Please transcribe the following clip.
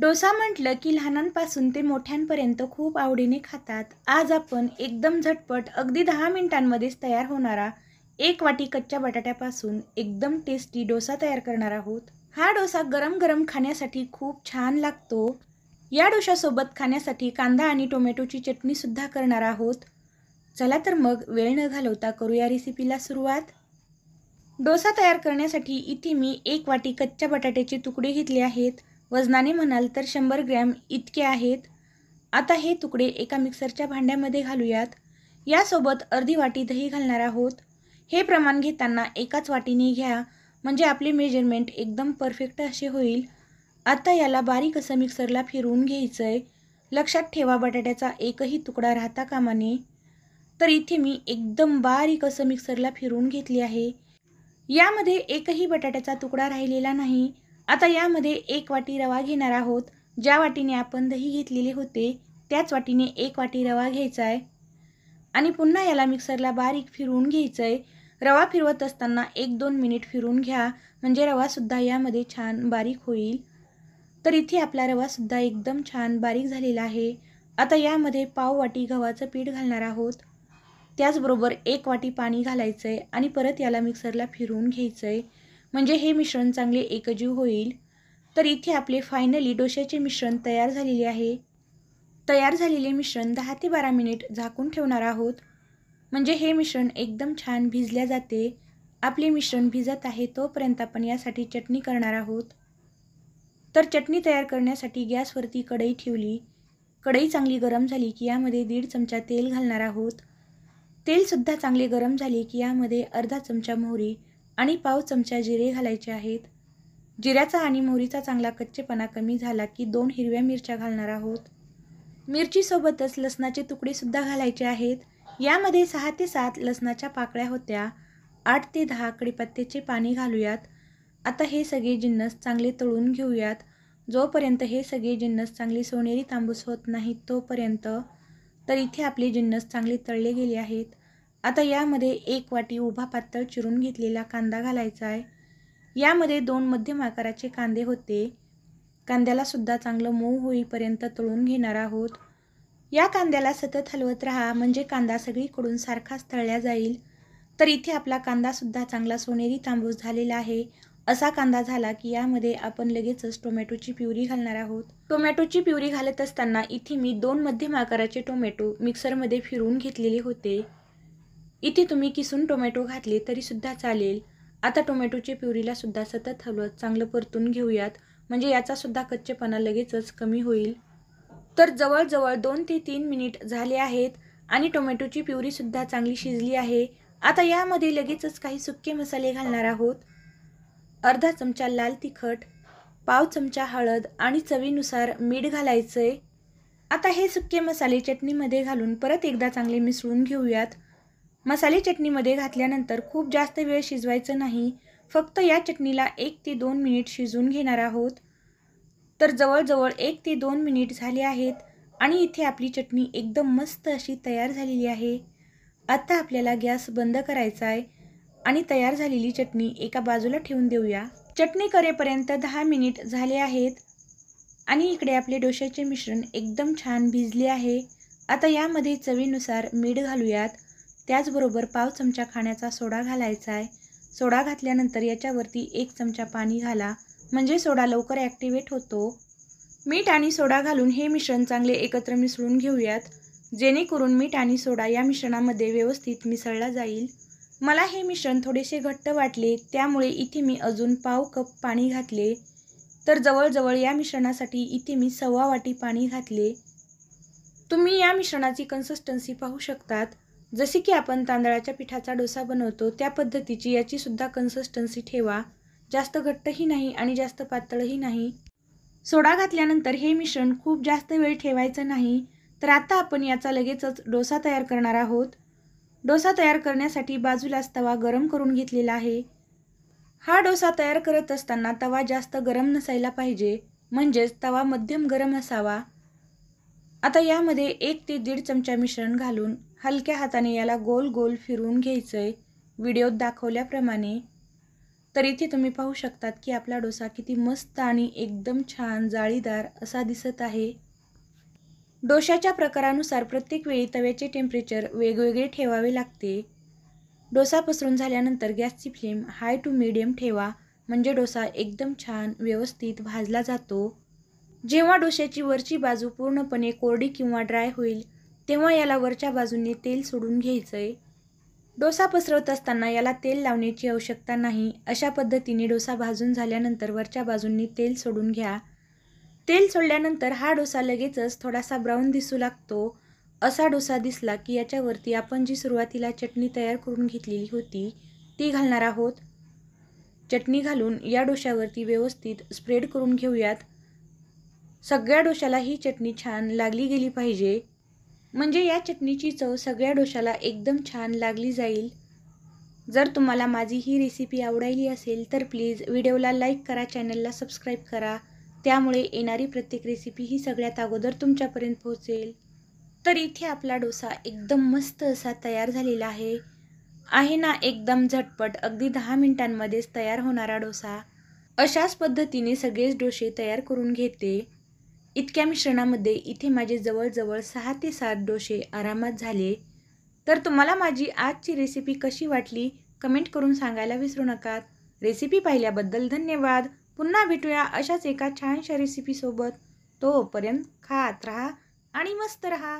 डोसा म्हटलं की लहानांपासून ते मोठ्यांपर्यंत खूप आवडीने खातात आज आपण एकदम झटपट अगदी दहा मिनिटांमध्येच तयार होणारा एक वाटी कच्च्या बटाट्यापासून एकदम टेस्टी डोसा तयार करणार आहोत हा डोसा गरम गरम खाण्यासाठी खूप छान लागतो या डोशासोबत खाण्यासाठी कांदा आणि टोमॅटोची चटणीसुद्धा करणार आहोत चला तर मग वेळ न घालवता करूया रेसिपीला सुरुवात डोसा तयार करण्यासाठी इथे मी एक वाटी कच्च्या बटाट्याचे तुकडे घेतले आहेत वजनाने म्हणाल तर शंभर ग्रॅम इतके आहेत आता हे तुकडे एका मिक्सरच्या भांड्यामध्ये घालूयात यासोबत अर्धी वाटी दही घालणार आहोत हे प्रमाण घेताना एकाच वाटीने घ्या म्हणजे आपले मेजरमेंट एकदम परफेक्ट असे होईल आता याला बारीक असं मिक्सरला फिरवून घ्यायचं आहे लक्षात ठेवा बटाट्याचा एकही तुकडा राहता कामाने तर इथे मी एकदम बारीक असं मिक्सरला फिरवून घेतली आहे यामध्ये एकही बटाट्याचा तुकडा राहिलेला नाही आता यामध्ये एक वाटी रवा घेणार आहोत ज्या वाटीने आपण दही घेतलेले होते त्याच वाटीने एक वाटी रवा घ्यायचा आहे आणि पुन्हा याला मिक्सरला बारीक फिरवून घ्यायचं आहे रवा फिरवत असताना एक दोन मिनिट फिरून घ्या म्हणजे रवासुद्धा यामध्ये छान बारीक होईल तर इथे आपला रवासुद्धा एकदम छान बारीक झालेला आहे आता यामध्ये पाव वाटी गव्हाचं पीठ घालणार आहोत त्याचबरोबर एक वाटी पाणी घालायचं आहे आणि परत याला मिक्सरला फिरवून घ्यायचं आहे म्हणजे हे मिश्रण चांगले एकजीव होईल तर इथे आपले फायनली डोश्याचे मिश्रण तयार झालेले आहे तयार झालेले मिश्रण दहा ते बारा मिनिट झाकून ठेवणार आहोत म्हणजे हे मिश्रण एकदम छान भिजल्या जाते आपले मिश्रण भिजत आहे तोपर्यंत आपण यासाठी चटणी करणार आहोत तर चटणी तयार करण्यासाठी गॅसवरती कढई ठेवली कढई चांगली गरम झाली की यामध्ये दीड चमचा तेल घालणार आहोत तेलसुद्धा चांगले गरम झाले की यामध्ये अर्धा चमचा मोहरी आणि पाव चमचा जिरे घालायचे आहेत जिऱ्याचा आणि मोहरीचा चांगला कच्चेपणा कमी झाला की दोन हिरव्या मिरच्या घालणार आहोत मिरचीसोबतच लसणाचे तुकडेसुद्धा घालायचे आहेत यामध्ये सहा ते सात लसणाच्या पाकळ्या होत्या आठ ते दहा कडीपत्त्याचे पाणी घालूयात आता हे सगळे जिन्नस चांगले तळून घेऊयात जोपर्यंत हे सगळे जिन्नस चांगले सोनेरी तांबूस होत नाहीत तोपर्यंत तर इथे आपले जिन्नस चांगले तळले गेले आहेत आता यामध्ये एक वाटी उभा पातळ चिरून घेतलेला कांदा घालायचा आहे यामध्ये दोन मध्यम आकाराचे कांदे होते कांद्यालासुद्धा चांगलं मऊ होईपर्यंत तळून घेणार आहोत या कांद्याला सतत हलवत राहा म्हणजे कांदा सगळीकडून सारखाच तळल्या जाईल तर इथे आपला कांदासुद्धा चांगला सोनेरी तांबूस झालेला आहे असा कांदा झाला की यामध्ये आपण लगेचच टोमॅटोची प्युरी घालणार आहोत टोमॅटोची प्युरी घालत असताना इथे मी दोन मध्यम आकाराचे टोमॅटो मिक्सरमध्ये फिरवून घेतलेले होते इथे तुम्ही किसून टोमॅटो घातले तरीसुद्धा चालेल आता टोमॅटोचे प्युरीला सुद्धा सतत हलवत चांगलं परतून घेऊयात म्हणजे याचासुद्धा कच्चेपणा लगेचच कमी होईल तर जवळजवळ दोन ते तीन मिनिट झाले आहेत आणि टोमॅटोची प्युरीसुद्धा चांगली शिजली आहे आता यामध्ये लगेचच काही सुके मसाले घालणार आहोत अर्धा चमचा लाल तिखट पाव चमचा हळद आणि चवीनुसार मीठ घालायचं आहे आता हे सुके मसाले चटणीमध्ये घालून परत एकदा चांगले मिसळून घेऊयात मसाले चटणीमध्ये घातल्यानंतर खूप जास्त वेळ शिजवायचं नाही फक्त या चटणीला एक ते दोन मिनिट शिजवून घेणार आहोत तर जवळजवळ एक ते दोन मिनिट झाले आहेत आणि इथे आपली चटणी एकदम मस्त अशी तयार झालेली आहे आता आपल्याला गॅस बंद करायचा आहे आणि तयार झालेली चटणी एका बाजूला ठेवून देऊया चटणी करेपर्यंत दहा मिनिट झाले आहेत आणि इकडे आपले डोशाचे मिश्रण एकदम छान भिजले आहे आता यामध्ये चवीनुसार मीठ घालूयात त्याचबरोबर पाव चमचा खाण्याचा सोडा घालायचा आहे सोडा घातल्यानंतर याच्यावरती एक चमचा पाणी घाला म्हणजे सोडा लवकर ॲक्टिवेट होतो मीठ आणि सोडा घालून हे मिश्रण चांगले एकत्र मिसळून घेऊयात जेणेकरून मीठ आणि सोडा या मिश्रणामध्ये व्यवस्थित मिसळला जाईल मला हे मिश्रण थोडेसे घट्ट वाटले त्यामुळे इथे मी अजून पाव कप पाणी घातले तर जवळजवळ या मिश्रणासाठी इथे मी सव्वा वाटी पाणी घातले तुम्ही या मिश्रणाची कन्सिस्टन्सी पाहू शकतात जसे की आपण तांदळाच्या पिठाचा डोसा बनवतो त्या पद्धतीची याची सुद्धा कन्सिस्टन्सी ठेवा जास्त घट्टही नाही आणि जास्त पातळही नाही सोडा घातल्यानंतर हे मिश्रण खूप जास्त वेळ ठेवायचं नाही तर आता आपण याचा लगेचच डोसा तयार करणार आहोत डोसा तयार करण्यासाठी बाजूलाच तवा गरम करून घेतलेला आहे हा डोसा तयार करत असताना तवा जास्त गरम नसायला पाहिजे म्हणजेच तवा मध्यम गरम असावा आता यामध्ये एक ते दीड चमचा मिश्रण घालून हलक्या हाताने याला गोल गोल फिरवून घ्यायचं आहे व्हिडिओत दाखवल्याप्रमाणे तर इथे तुम्ही पाहू शकतात की आपला डोसा किती मस्त आणि एकदम छान जाळीदार असा दिसत आहे डोशाच्या प्रकारानुसार प्रत्येक वेळी तव्याचे टेम्परेचर वेगवेगळे ठेवावे लागते डोसा पसरून झाल्यानंतर गॅसची फ्लेम हाय टू मिडियम ठेवा म्हणजे डोसा एकदम छान व्यवस्थित भाजला जातो जेव्हा डोश्याची वरची बाजू पूर्णपणे कोरडी किंवा ड्राय होईल तेव्हा याला वरच्या बाजूने तेल सोडून घ्यायचं आहे डोसा पसरवत असताना याला तेल लावण्याची आवश्यकता नाही अशा पद्धतीने डोसा भाजून झाल्यानंतर वरच्या बाजूंनी तेल सोडून घ्या तेल सोडल्यानंतर हा डोसा लगेचच थोडासा ब्राऊन दिसू लागतो असा डोसा दिसला की याच्यावरती आपण जी सुरुवातीला चटणी तयार करून घेतलेली होती ती घालणार आहोत चटणी घालून या डोशावरती व्यवस्थित स्प्रेड करून घेऊयात सगळ्या डोशाला ही चटणी छान लागली गेली पाहिजे म्हणजे या चटणीची चव सगळ्या डोशाला एकदम छान लागली जाईल जर तुम्हाला माझी ही रेसिपी आवडायली असेल तर प्लीज व्हिडिओला लाईक करा चॅनलला सबस्क्राईब करा त्यामुळे येणारी प्रत्येक रेसिपी ही सगळ्यात अगोदर तुमच्यापर्यंत पोहोचेल तर इथे आपला डोसा एकदम मस्त असा तयार झालेला आहे आहे ना एकदम झटपट अगदी दहा मिनिटांमध्येच तयार होणारा डोसा अशाच पद्धतीने सगळेच डोसे तयार करून घेते इतक्या मिश्रणामध्ये इथे माझे जवळजवळ सहा ते सात डोसे आरामात झाले तर तुम्हाला माझी आजची रेसिपी कशी वाटली कमेंट करून सांगायला विसरू नका रेसिपी पाहिल्याबद्दल धन्यवाद पुन्हा भेटूया अशाच एका छानशा रेसिपीसोबत तोपर्यंत खात राहा आणि मस्त राहा